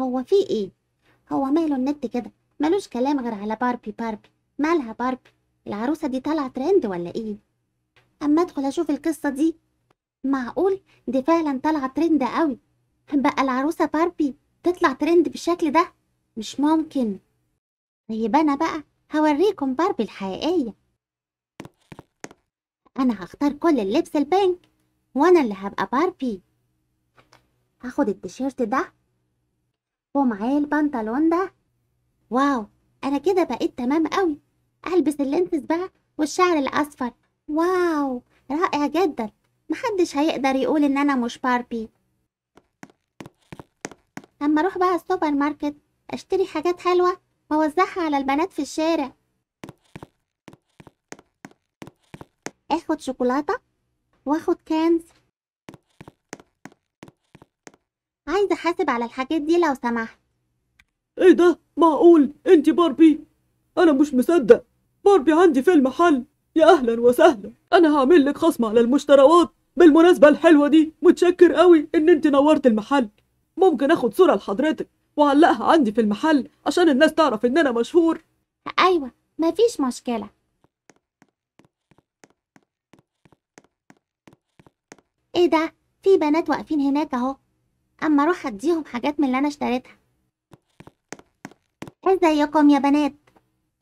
هو في ايه هو ماله النت كده ملوش كلام غير على باربي باربي مالها باربي العروسه دي طالعه ترند ولا ايه اما ادخل اشوف القصه دي معقول دي فعلا طالعه ترند قوي بقى العروسه باربي تطلع ترند بالشكل ده مش ممكن طيب انا بقى هوريكم باربي الحقيقيه انا هختار كل اللبس البينك وانا اللي هبقى باربي هاخد التيشيرت ده ومعاه البنطلون ده واو انا كده بقيت تمام قوي البس اللينسز بقى والشعر الاصفر واو رائع جدا محدش هيقدر يقول ان انا مش باربي اما اروح بقى السوبر ماركت اشتري حاجات حلوه واوزعها على البنات في الشارع اخد شوكولاته واخد كانز عايزة أحاسب على الحاجات دي لو سمحت ايه ده معقول انت باربي انا مش مصدق باربي عندي في المحل يا اهلا وسهلا انا هعمل لك خصم على المشتريات بالمناسبة الحلوة دي متشكر قوي ان انت نورت المحل ممكن اخد صورة لحضرتك وعلقها عندي في المحل عشان الناس تعرف ان انا مشهور ايوه مفيش مشكلة ايه ده في بنات واقفين هناك اهو اما اروح اديهم حاجات من اللي انا اشتريتها ازيكم إيه يا بنات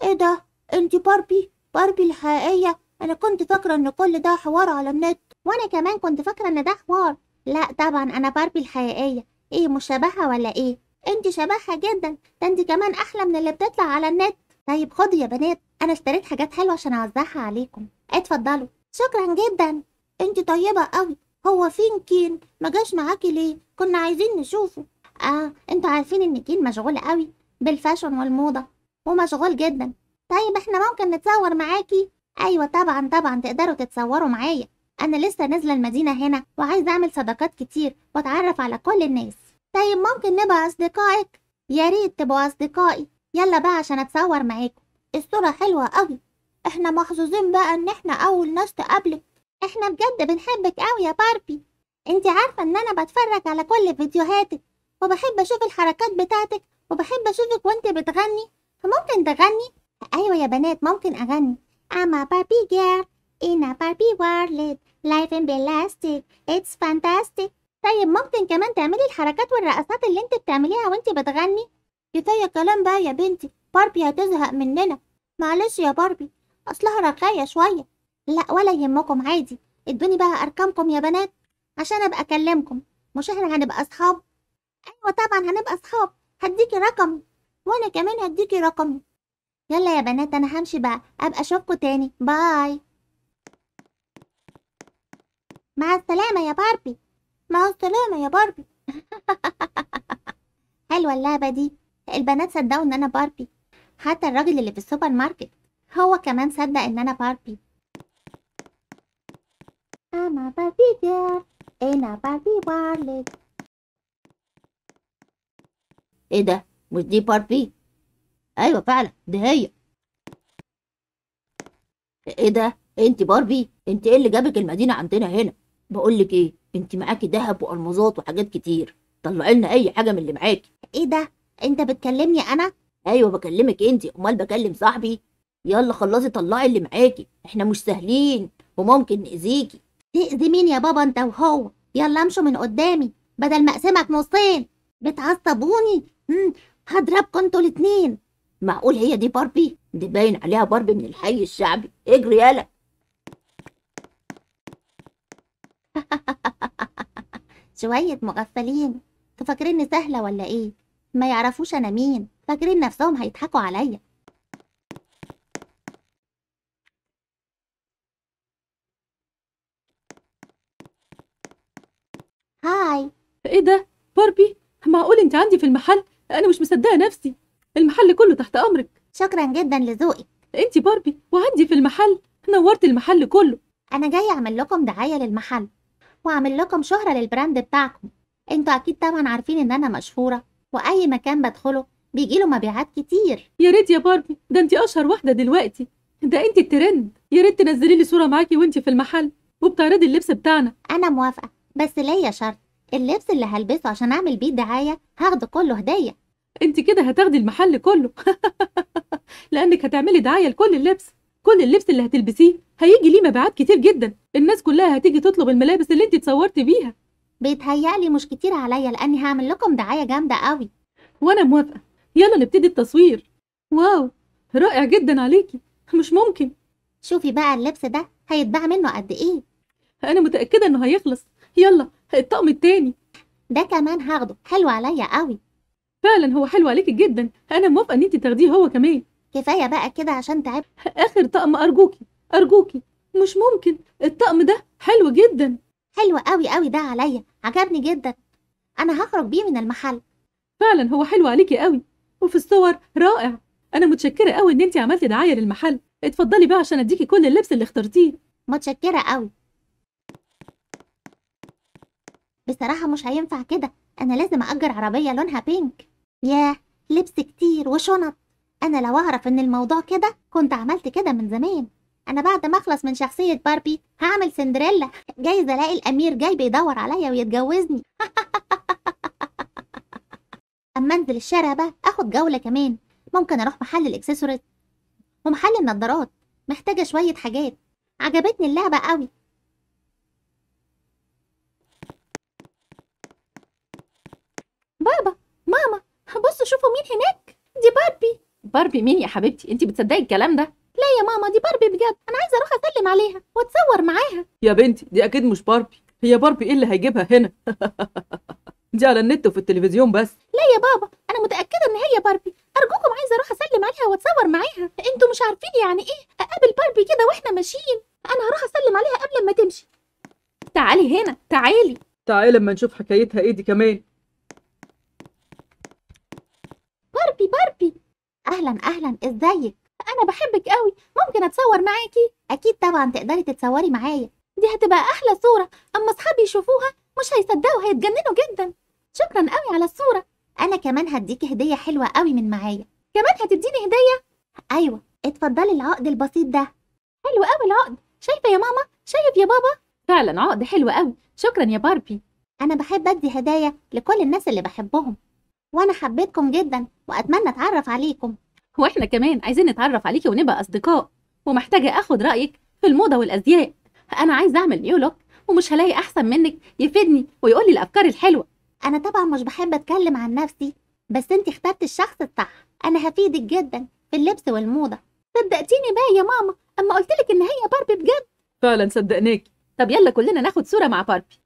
ايه ده انتي باربي باربي الحقيقيه انا كنت فاكره ان كل ده حوار على النت وانا كمان كنت فاكره ان ده حوار لا طبعا انا باربي الحقيقيه ايه مشابهه ولا ايه انت شبهها جدا ده انت كمان احلى من اللي بتطلع على النت طيب خدوا يا بنات انا اشتريت حاجات حلوه عشان اوزعها عليكم اتفضلوا شكرا جدا انت طيبه قوي هو فين كين ما جاش معاكي ليه كنا عايزين نشوفه اه انتوا عارفين ان كين مشغول قوي بالفاشن والموضة ومشغول جدا طيب احنا ممكن نتصور معاكي ايوه طبعا طبعا تقدروا تتصوروا معايا انا لسه نازله المدينه هنا وعايزه اعمل صداقات كتير واتعرف على كل الناس طيب ممكن نبقى اصدقائك يا ريت تبقوا اصدقائي يلا بقى عشان اتصور معاكم الصوره حلوه قوي احنا محظوظين بقى ان احنا اول ناس تقابلك احنا بجد بنحبك قوي يا باربي انت عارفة ان انا بتفرج على كل فيديوهاتك وبحب اشوف الحركات بتاعتك وبحب اشوفك وانت بتغني فممكن تغني ايوه يا بنات ممكن اغني I'm a Barbie girl in a Barbie world life in plastic it's fantastic طيب ممكن كمان تعملي الحركات والرقصات اللي انت بتعمليها وانت بتغني كفايه كلام بقى يا بنتي باربي هتزهق مننا معلش يا باربي اصلها رخايه شويه لا ولا يهمكم عادي ادوني بقى ارقامكم يا بنات عشان ابقى اكلمكم مش احنا هنبقى اصحاب ايوه طبعا هنبقى اصحاب هديكي رقم وانا كمان هديكي رقم يلا يا بنات انا همشي بقى ابقى اشوفكم تاني باي مع السلامة يا باربي مع السلامة يا باربي حلوة اللعبة دي البنات صدقوا ان انا باربي حتى الراجل اللي في السوبر ماركت هو كمان صدق ان انا باربي I'm باربي انا باربي وارلد ايه ده مش دي باربي ايوه فعلا دي هي ايه ده انت باربي انت ايه اللي جابك المدينه عندنا هنا بقول لك ايه انت معاكي ذهب والمظات وحاجات كتير طلعي لنا اي حاجه من اللي معاكي ايه ده انت بتكلمني انا ايوه بكلمك انت امال بكلم صاحبي يلا خلصي طلعي اللي معاكي احنا مش سهلين وممكن نأذيكي تأذي مين يا بابا انت وهو يلا امشوا من قدامي بدل ما اقسمك نصين بتعصبوني امم هضربكم انتوا الاتنين معقول هي دي باربي دي باين عليها باربي من الحي الشعبي اجري يالا شوية مغفلين تفكريني سهلة ولا ايه ما يعرفوش انا مين فاكرين نفسهم هيضحكوا عليا عندي في المحل انا مش مصدقه نفسي المحل كله تحت امرك شكرا جدا لذوقك انت باربي وعندي في المحل نورت المحل كله انا جاي اعمل لكم دعايه للمحل واعمل لكم شهره للبراند بتاعكم انتوا اكيد طبعا عارفين ان انا مشهوره واي مكان بدخله بيجيله مبيعات كتير يا ريت يا باربي ده انت اشهر واحده دلوقتي ده انت الترند يا ريت تنزلي لي صوره معاكي وانت في المحل وبتعرضي اللبس بتاعنا انا موافقه بس ليا شرط اللبس اللي هلبسه عشان اعمل بيه دعايه هاخده كله هديه انت كده هتاخدي المحل كله لانك هتعملي دعايه لكل اللبس كل اللبس اللي هتلبسيه هيجي ليه مبيعات كتير جدا الناس كلها هتيجي تطلب الملابس اللي انت اتصورتي بيها بيتهيألي مش كتير عليا لاني هعمل لكم دعايه جامده قوي وانا موافقه يلا نبتدي التصوير واو رائع جدا عليكي مش ممكن شوفي بقى اللبس ده هيتباع منه قد ايه انا متاكده انه هيخلص يلا الطقم التاني ده كمان هاخده حلو عليا قوي فعلا هو حلو عليكي جدا انا موافقه ان انت تاخديه هو كمان كفايه بقى كده عشان تعب اخر طقم ارجوكي ارجوكي مش ممكن الطقم ده حلو جدا حلو قوي قوي ده عليا عجبني جدا انا هخرج بيه من المحل فعلا هو حلو عليكي قوي وفي الصور رائع انا متشكره قوي ان انت عملتي دعايه للمحل اتفضلي بقى عشان اديكي كل اللبس اللي اخترتيه متشكره قوي بصراحة مش هينفع كده أنا لازم أجر عربية لونها بينك ياه لبس كتير وشنط أنا لو أعرف إن الموضوع كده كنت عملت كده من زمان أنا بعد ما أخلص من شخصية باربي هعمل سندريلا جايز ألاقي الأمير جاي بيدور عليا ويتجوزني أما أنزل الشارع بقى أخد جولة كمان ممكن أروح محل الإكسسوارز ومحل النضارات محتاجة شوية حاجات عجبتني اللعبة قوي بصوا شوفوا مين هناك دي باربي باربي مين يا حبيبتي انت بتصدقي الكلام ده لا يا ماما دي باربي بجد انا عايزه اروح اسلم عليها واتصور معاها يا بنتي دي اكيد مش باربي هي باربي ايه اللي هيجيبها هنا دي على النت وفي التلفزيون بس لا يا بابا انا متاكده ان هي باربي ارجوكم عايزه اروح اسلم عليها واتصور معاها انتوا مش عارفين يعني ايه اقابل باربي كده واحنا ماشيين انا هروح اسلم عليها قبل ما تمشي تعالي هنا تعالي تعالي لما نشوف حكايتها ايه دي كمان باربي باربي أهلا أهلا إزيك أنا بحبك قوي ممكن أتصور معاكي أكيد طبعا تقدري تتصوري معايا دي هتبقى أحلى صورة أما أصحابي يشوفوها مش هيصدقوا هيتجننوا جدا شكرا قوي على الصورة أنا كمان هديكي هدية حلوة قوي من معايا كمان هتديني هدية أيوة اتفضلي العقد البسيط ده حلو قوي العقد شايفة يا ماما شايف يا بابا فعلا عقد حلو قوي شكرا يا باربي أنا بحب أدي هدايا لكل الناس اللي بحبهم وانا حبيتكم جدا واتمنى اتعرف عليكم واحنا كمان عايزين نتعرف عليكي ونبقى اصدقاء ومحتاجه اخد رايك في الموضه والازياء انا عايزه اعمل نيو لوك ومش هلاقي احسن منك يفيدني ويقول لي الافكار الحلوه انا طبعا مش بحب اتكلم عن نفسي بس انت اخترتي الشخص الصح انا هفيدك جدا في اللبس والموضه صدقتيني بقى يا ماما اما قلت لك ان هي باربي بجد فعلا صدقناكي طب يلا كلنا ناخد صوره مع باربي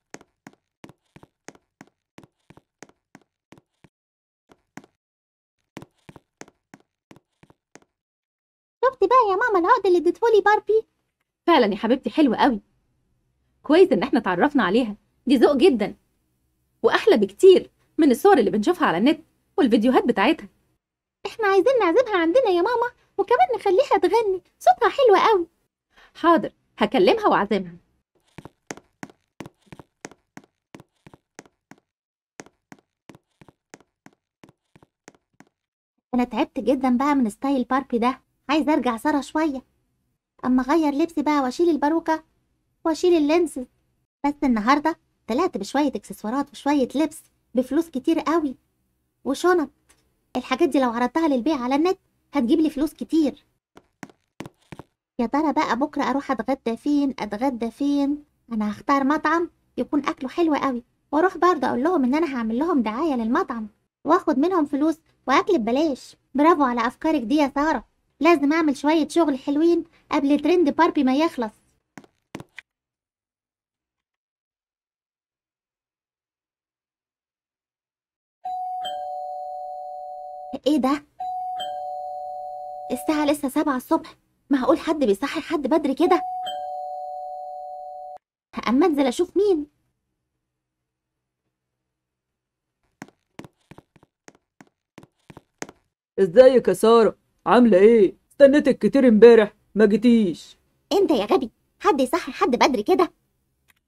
حط بقى يا ماما العقد اللي اديتهولي باربي فعلا يا حبيبتي حلوه قوي كويس ان احنا اتعرفنا عليها دي ذوق جدا واحلى بكتير من الصور اللي بنشوفها على النت والفيديوهات بتاعتها احنا عايزين نعزمها عندنا يا ماما وكمان نخليها تغني صوتها حلو قوي حاضر هكلمها واعزمها انا تعبت جدا بقى من ستايل باربي ده عايزة أرجع سارة شوية أما أغير لبسي بقى وأشيل الباروكة وأشيل اللينس بس النهاردة طلعت بشوية إكسسوارات وشوية لبس بفلوس كتير قوي وشنط الحاجات دي لو عرضتها للبيع على النت هتجيب لي فلوس كتير يا ترى بقى بكرة أروح أتغدى فين أتغدى فين أنا هختار مطعم يكون أكله حلو قوي وأروح برضه أقول لهم إن أنا هعمل لهم دعاية للمطعم وآخد منهم فلوس وأكل ببلاش برافو على أفكارك دي يا سارة لازم أعمل شوية شغل حلوين قبل ترند باربي ما يخلص ايه ده؟ الساعة لسه سبعة الصبح معقول حد بيصحي حد بدري كده؟ أما أنزل أشوف مين ازيك يا سارة عاملة إيه؟ استنيتك كتير امبارح ما جيتيش أنت يا غبي حد يصحي حد بدري كده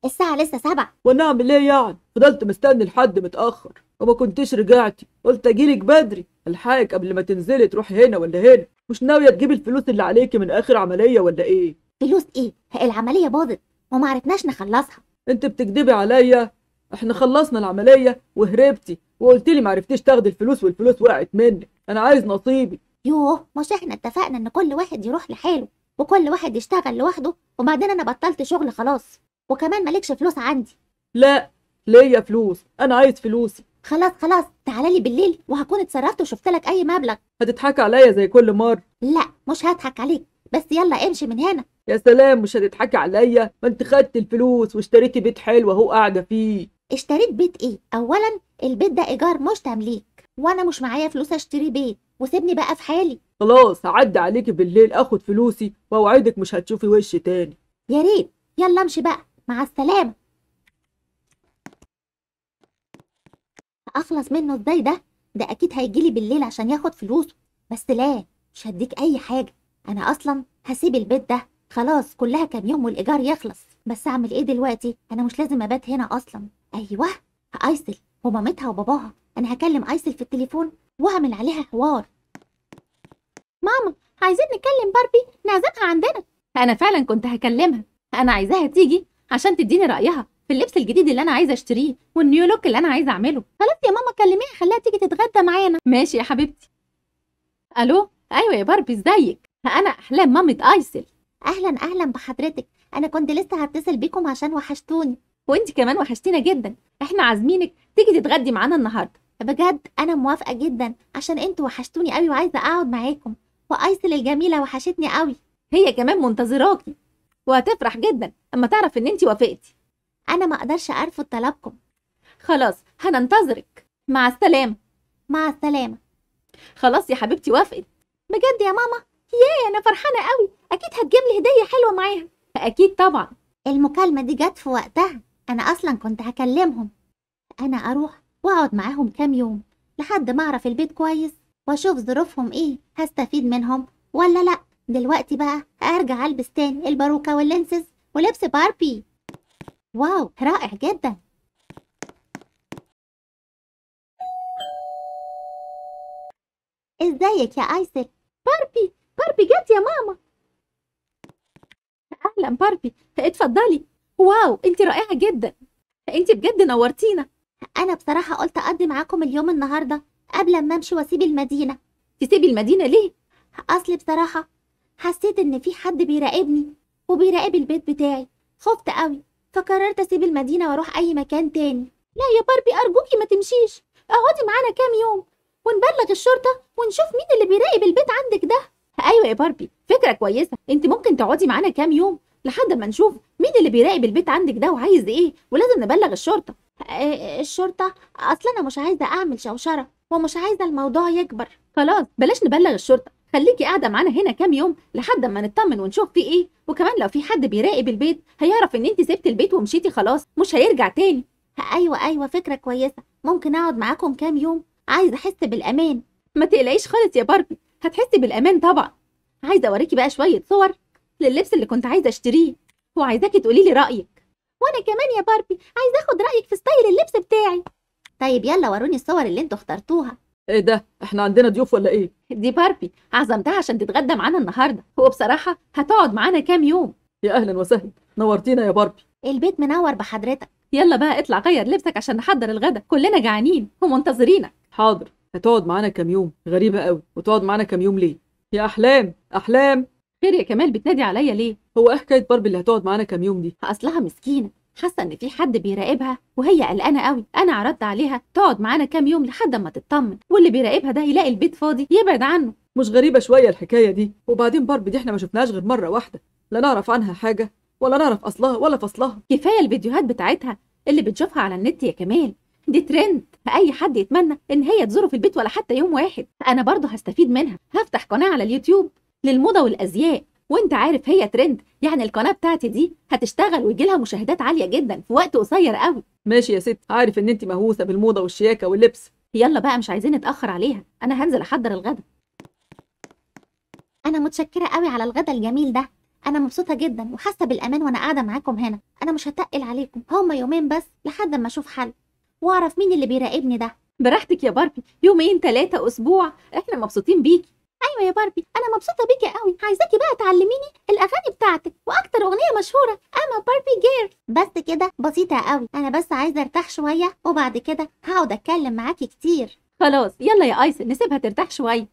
الساعة لسه سبعة وأنا أعمل إيه يعني؟ فضلت مستني لحد متأخر وما كنتش رجعتي قلت أجيلك بدري الحقك قبل ما تنزلي تروحي هنا ولا هنا مش ناوية تجيبي الفلوس اللي عليكي من آخر عملية ولا إيه؟ فلوس إيه؟ العملية باظت وما عرفناش نخلصها أنت بتكدبي عليا احنا خلصنا العملية وهربتي وقلتي لي عرفتيش تاخدي الفلوس والفلوس وقعت منك انا عايز نصيبي يوه مش احنا اتفقنا ان كل واحد يروح لحاله وكل واحد يشتغل لوحده وبعدين انا بطلت شغل خلاص وكمان مالكش فلوس عندي لا ليا فلوس انا عايز فلوسي خلاص خلاص تعالى لي بالليل وهكون اتصرفت وشفت لك اي مبلغ هتضحك عليا زي كل مره لا مش هضحك عليك بس يلا امشي من هنا يا سلام مش هتضحكي عليا ما انت خدت الفلوس واشتريتي بيت حلو اهو قاعده فيه اشتريت بيت ايه اولا البيت ده ايجار مش تمليك وانا مش معايا فلوس اشتري بيت وسيبني بقى في حالي خلاص هعدي عليكي بالليل اخد فلوسي واوعدك مش هتشوفي وش تاني يا ريت يلا امشي بقى مع السلامة اخلص منه ازاي ده ده اكيد هيجيلي بالليل عشان ياخد فلوسه بس لا مش هديك اي حاجة انا اصلا هسيب البيت ده خلاص كلها كام يوم والايجار يخلص بس اعمل ايه دلوقتي انا مش لازم ابات هنا اصلا ايوه ايسل ومامتها وباباها انا هكلم ايسل في التليفون واعمل عليها حوار ماما عايزين نكلم باربي نعزمها عندنا انا فعلا كنت هكلمها انا عايزاها تيجي عشان تديني رايها في اللبس الجديد اللي انا عايزه اشتريه والنيو لوك اللي انا عايزه اعمله خلاص يا ماما كلميها خليها تيجي تتغدى معانا ماشي يا حبيبتي الو ايوه يا باربي ازيك انا احلام مامة ايسل اهلا اهلا بحضرتك انا كنت لسه هتصل بيكم عشان وحشتوني وانت كمان وحشتينا جدا احنا عازمينك تيجي تتغدي معانا النهارده بجد انا موافقه جدا عشان انتوا وحشتوني قوي وعايزه اقعد معاكم وايسل الجميله وحشتني قوي هي كمان منتظراكي وهتفرح جدا اما تعرف ان انتي وافقتي انا ما اقدرش ارفض طلبكم خلاص هننتظرك مع السلامه مع السلامه خلاص يا حبيبتي وافقت بجد يا ماما ياه انا فرحانه قوي اكيد هتجيب لي هديه حلوه معاها اكيد طبعا المكالمه دي جت في وقتها انا اصلا كنت هكلمهم انا اروح واقعد معاهم كام يوم لحد ما اعرف البيت كويس واشوف ظروفهم ايه هستفيد منهم ولا لا دلوقتي بقى هرجع البس تاني الباروكه واللينسز ولبس باربي واو رائع جدا ازيك يا ايسل باربي باربي جت يا ماما اهلا باربي اتفضلي واو انت رائعه جدا انت بجد نورتينا انا بصراحه قلت اقضي معاكم اليوم النهارده قبل ما امشي واسيب المدينه تسيبي المدينه ليه اصل بصراحه حسيت ان في حد بيراقبني وبيراقب البيت بتاعي خفت قوي فقررت اسيب المدينه واروح اي مكان تاني لا يا باربي ارجوكي ما تمشيش اقعدي معانا كام يوم ونبلغ الشرطه ونشوف مين اللي بيراقب البيت عندك ده ايوه يا باربي فكره كويسه انت ممكن تقعدي معانا كام يوم لحد ما نشوف مين اللي بيراقب البيت عندك ده وعايز ايه ولازم نبلغ الشرطه آه، الشرطة أصل أنا مش عايزة أعمل شوشرة ومش عايزة الموضوع يكبر خلاص بلاش نبلغ الشرطة خليكي قاعدة معانا هنا كام يوم لحد ما نطمن ونشوف في إيه وكمان لو في حد بيراقب البيت هيعرف إن أنت سبت البيت ومشيتي خلاص مش هيرجع تاني أيوة أيوة فكرة كويسة ممكن أقعد معاكم كام يوم عايزة أحس بالأمان ما تقلقيش خالص يا باربي هتحسي بالأمان طبعا عايزة أوريكي بقى شوية صور لللبس اللي كنت عايزة أشتريه وعايزاكي تقولي لي رأيك وانا كمان يا باربي عايزه اخد رايك في ستايل اللبس بتاعي طيب يلا وروني الصور اللي انتوا اخترتوها ايه ده احنا عندنا ضيوف ولا ايه دي باربي عزمتها عشان تتغدى معانا النهارده وبصراحه هتقعد معانا كام يوم يا اهلا وسهلا نورتينا يا باربي البيت منور بحضرتك يلا بقى اطلع غير لبسك عشان نحضر الغدا كلنا جعانين ومنتظرينك حاضر هتقعد معانا كام يوم غريبه قوي وتقعد معانا كام يوم ليه يا احلام احلام خير يا كمال بتنادي عليا ليه هو ايه حكايه باربي اللي هتقعد معانا كام يوم دي اصلها مسكينه حاسه ان في حد بيراقبها وهي قلقانه قوي انا عرضت عليها تقعد معانا كام يوم لحد ما تطمن واللي بيراقبها ده يلاقي البيت فاضي يبعد عنه مش غريبه شويه الحكايه دي وبعدين باربي دي احنا ما شفناهاش غير مره واحده لا نعرف عنها حاجه ولا نعرف اصلها ولا فصلها كفايه الفيديوهات بتاعتها اللي بتشوفها على النت يا كمال دي ترند اي حد يتمنى ان هي تزوره في البيت ولا حتى يوم واحد انا برضه هستفيد منها هفتح قناه على اليوتيوب للموضة والأزياء وانت عارف هي ترند يعني القناة بتاعتي دي هتشتغل ويجي لها مشاهدات عالية جدا في وقت قصير قوي ماشي يا ست عارف ان انت مهووسة بالموضة والشياكة واللبس يلا بقى مش عايزين نتأخر عليها أنا هنزل أحضر الغدا أنا متشكرة قوي على الغدا الجميل ده أنا مبسوطة جدا وحاسة بالأمان وأنا قاعدة معاكم هنا أنا مش هتقل عليكم هما يومين بس لحد ما أشوف حل وأعرف مين اللي بيراقبني ده براحتك يا باربي يومين ثلاثه أسبوع إحنا مبسوطين بيكي ايوه يا باربي انا مبسوطه بيكي قوي عايزاكي بقى تعلميني الاغاني بتاعتك واكتر اغنيه مشهوره اما باربي جير بس كده بسيطه قوي انا بس عايزه ارتاح شويه وبعد كده هقعد اتكلم معاكي كتير خلاص يلا يا ايسن نسيبها ترتاح شويه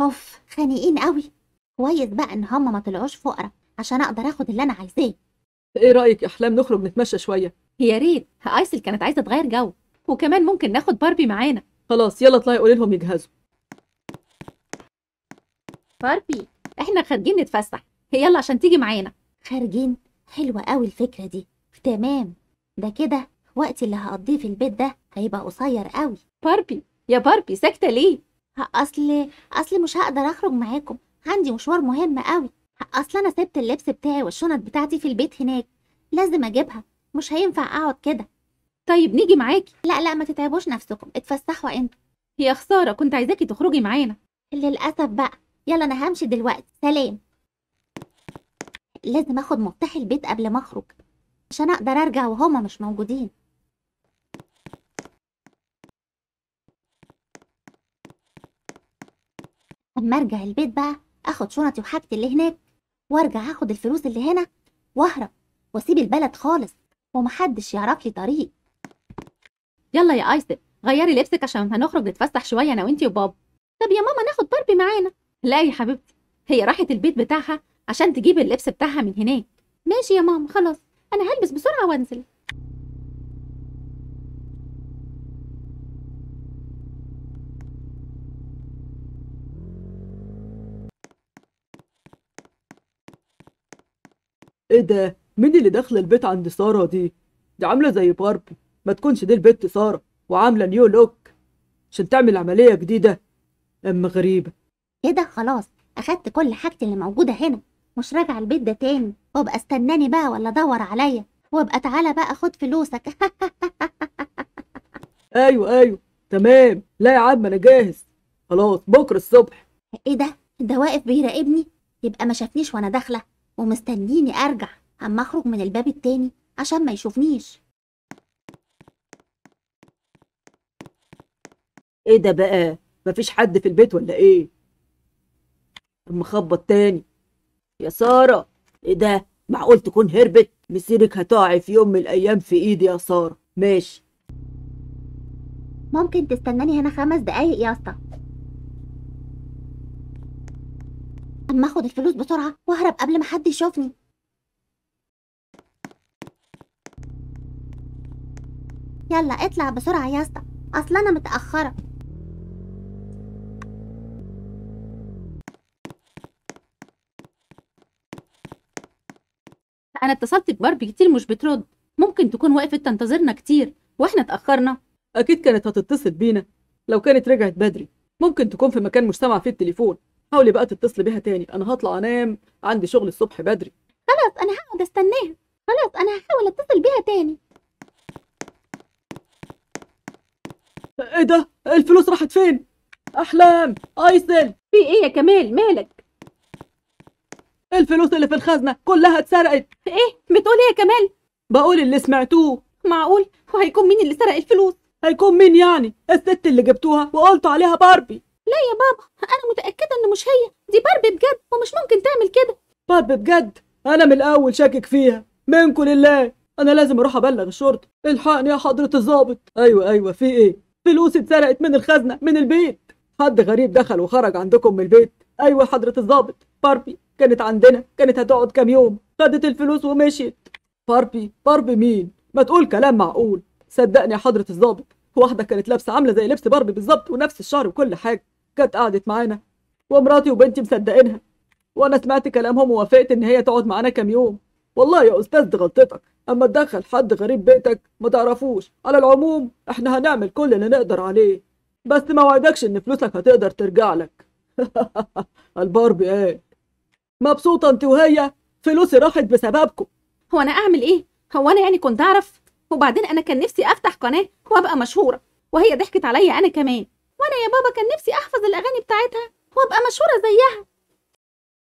اوف خانقين قوي كويس بقى ان هما ما طلعوش فقرا عشان اقدر اخد اللي انا عايزاه ايه رايك يا احلام نخرج نتمشى شويه يا ريت ايسل كانت عايزه تغير جو وكمان ممكن ناخد باربي معانا خلاص يلا اطلعي قولي لهم يجهزوا باربي احنا خارجين نتفسح يلا عشان تيجي معانا خارجين حلوة قوي الفكرة دي تمام ده كده وقتي اللي هقضيه في البيت ده هيبقى قصير قوي باربي يا باربي ساكتة ليه اصل اصل مش هقدر اخرج معاكم عندي مشوار مهم قوي اصل انا سبت اللبس بتاعي والشنط بتاعتي في البيت هناك لازم اجيبها مش هينفع اقعد كده طيب نيجي معاكي لا لا ما تتعبوش نفسكم اتفسحوا انتوا يا خساره كنت عايزاكي تخرجي معانا للاسف بقى يلا انا همشي دلوقتي سلام لازم اخد مفتاح البيت قبل ما اخرج عشان اقدر ارجع وهما مش موجودين اما ارجع البيت بقى اخد شنطي وحاجتي اللي هناك وارجع اخد الفلوس اللي هنا واهرب واسيب البلد خالص ومحدش يعرف لي طريق يلا يا ايسل غيري لبسك عشان هنخرج نتفسح شويه انا وانتي وبابا طب يا ماما ناخد باربي معانا لا يا حبيبتي هي راحت البيت بتاعها عشان تجيب اللبس بتاعها من هناك ماشي يا ماما خلاص انا هلبس بسرعه وانزل ايه ده مين اللي داخله البيت عند ساره دي دي عامله زي باربي ما تكونش دي البت ساره وعامله نيو لوك عشان تعمل عمليه جديده اما غريبه كده إيه خلاص اخدت كل حاجتي اللي موجوده هنا مش راجعه البيت ده تاني وابقى استناني بقى ولا دور عليا وابقى تعالى بقى خد فلوسك ايوه ايوه تمام لا يا عم انا جاهز خلاص بكره الصبح ايه ده ده واقف بيراقبني يبقى ما شافنيش وانا داخله ومستنيني ارجع اما اخرج من الباب التاني عشان ما يشوفنيش ايه ده بقى مفيش حد في البيت ولا ايه اما خبط تاني يا ساره ايه ده معقول تكون هربت مسيرك هتقعي في يوم من الايام في ايدي يا ساره ماشي ممكن تستناني هنا خمس دقايق يا اسطى اما اخد الفلوس بسرعه واهرب قبل ما حد يشوفني يلا اطلع بسرعه يا اسطى اصل انا متاخره انا اتصلت بباربي كتير مش بترد ممكن تكون وقفت تنتظرنا كتير واحنا اتاخرنا اكيد كانت هتتصل بينا لو كانت رجعت بدري ممكن تكون في مكان مش سامعه فيه التليفون حاولي بقى تتصلي بيها تاني انا هطلع انام عندي شغل الصبح بدري خلاص انا هقعد استناها خلاص انا هحاول اتصل بيها تاني ايه ده الفلوس راحت فين احلام ايسل في ايه يا كمال مالك الفلوس اللي في الخزنة كلها اتسرقت ايه بتقول ايه يا كمال بقول اللي سمعتوه معقول وهيكون مين اللي سرق الفلوس هيكون مين يعني الست اللي جبتوها وقلتوا عليها باربي لا يا بابا انا متأكدة ان مش هي دي باربي بجد ومش ممكن تعمل كده باربي بجد انا من الاول شاكك فيها منكم لله انا لازم اروح ابلغ الشرطة الحقني يا حضرة الضابط ايوه ايوه في ايه فلوسي اتسرقت من الخزنة من البيت حد غريب دخل وخرج عندكم من البيت ايوه حضرة الضابط باربي كانت عندنا كانت هتقعد كام يوم خدت الفلوس ومشيت باربي باربي مين ما تقول كلام معقول صدقني يا حضرة الظابط واحدة كانت لابسة عاملة زي لبس باربي بالظبط ونفس الشعر وكل حاجة كانت قعدت معانا ومراتي وبنتي مصدقينها وانا سمعت كلامهم ووافقت ان هي تقعد معانا كام يوم والله يا استاذ دي غلطتك اما تدخل حد غريب بيتك ما تعرفوش على العموم احنا هنعمل كل اللي نقدر عليه بس ما وعدكش ان فلوسك هتقدر ترجع لك الباربي قال مبسوطة انت وهي فلوسي راحت بسببكم هو انا اعمل ايه هو انا يعني كنت اعرف وبعدين انا كان نفسي افتح قناه وابقى مشهوره وهي ضحكت عليا انا كمان وانا يا بابا كان نفسي احفظ الاغاني بتاعتها وابقى مشهوره زيها